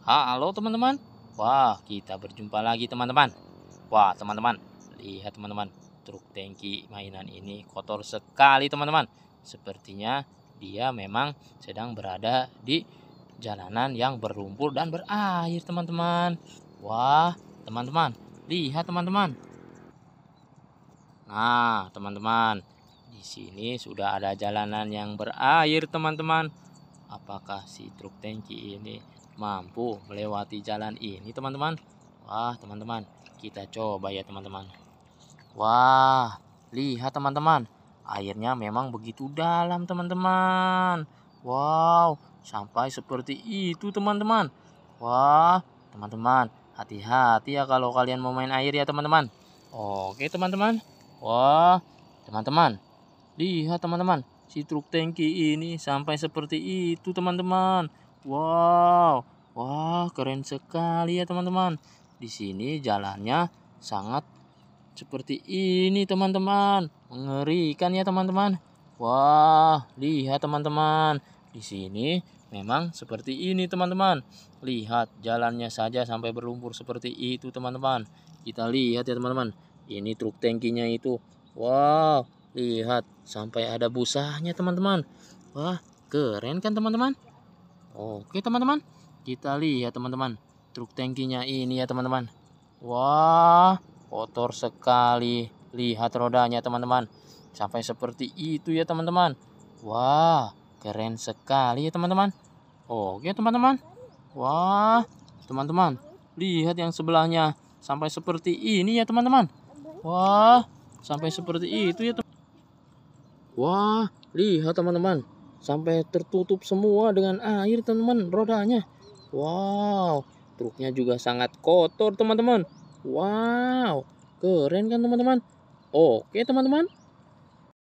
Halo teman-teman. Wah, kita berjumpa lagi teman-teman. Wah, teman-teman. Lihat teman-teman, truk tangki mainan ini kotor sekali teman-teman. Sepertinya dia memang sedang berada di jalanan yang berlumpur dan berair teman-teman. Wah, teman-teman. Lihat teman-teman. Nah, teman-teman. Di sini sudah ada jalanan yang berair teman-teman apakah si truk tangki ini mampu melewati jalan ini teman-teman wah teman-teman kita coba ya teman-teman wah lihat teman-teman airnya memang begitu dalam teman-teman wow sampai seperti itu teman-teman wah teman-teman hati-hati ya kalau kalian mau main air ya teman-teman oke teman-teman wah teman-teman lihat teman-teman si truk tangki ini sampai seperti itu teman-teman. Wow, wah wow, keren sekali ya teman-teman. Di sini jalannya sangat seperti ini teman-teman. Mengerikan ya teman-teman. Wah, lihat teman-teman. Di sini memang seperti ini teman-teman. Lihat jalannya saja sampai berlumpur seperti itu teman-teman. Kita lihat ya teman-teman. Ini truk tangkinya itu. Wow, Lihat, sampai ada busanya teman-teman. Wah, keren kan teman-teman? Oke teman-teman, kita lihat teman-teman. Truk tangkinya ini ya teman-teman. Wah, kotor sekali. Lihat rodanya teman-teman. Sampai seperti itu ya teman-teman. Wah, keren sekali ya teman-teman. Oke teman-teman. Wah, teman-teman. Lihat yang sebelahnya. Sampai seperti ini ya teman-teman. Wah, sampai seperti itu ya teman-teman. Wah, lihat teman-teman. Sampai tertutup semua dengan air teman-teman rodanya. Wow, truknya juga sangat kotor teman-teman. Wow, keren kan teman-teman? Oke teman-teman,